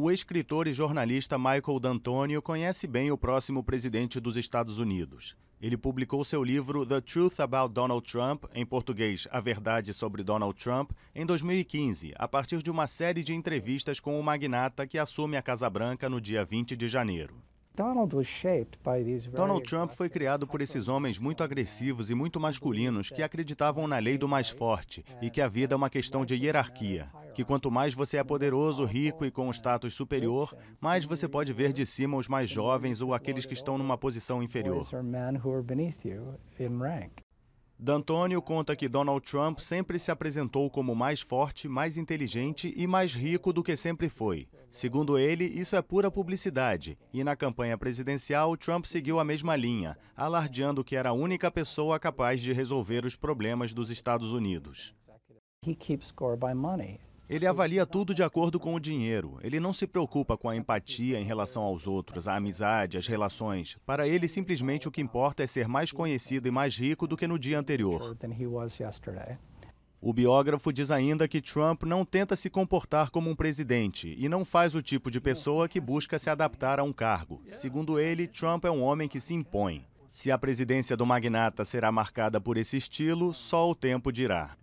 o escritor e jornalista Michael D'Antonio conhece bem o próximo presidente dos Estados Unidos. Ele publicou seu livro The Truth About Donald Trump, em português, A Verdade sobre Donald Trump, em 2015, a partir de uma série de entrevistas com o magnata que assume a Casa Branca no dia 20 de janeiro. Donald Trump foi criado por esses homens muito agressivos e muito masculinos que acreditavam na lei do mais forte e que a vida é uma questão de hierarquia que quanto mais você é poderoso, rico e com um status superior, mais você pode ver de cima os mais jovens ou aqueles que estão numa posição inferior. D'Antonio conta que Donald Trump sempre se apresentou como mais forte, mais inteligente e mais rico do que sempre foi. Segundo ele, isso é pura publicidade. E na campanha presidencial, Trump seguiu a mesma linha, alardeando que era a única pessoa capaz de resolver os problemas dos Estados Unidos. He keeps score by money. Ele avalia tudo de acordo com o dinheiro. Ele não se preocupa com a empatia em relação aos outros, a amizade, as relações. Para ele, simplesmente o que importa é ser mais conhecido e mais rico do que no dia anterior. O biógrafo diz ainda que Trump não tenta se comportar como um presidente e não faz o tipo de pessoa que busca se adaptar a um cargo. Segundo ele, Trump é um homem que se impõe. Se a presidência do magnata será marcada por esse estilo, só o tempo dirá.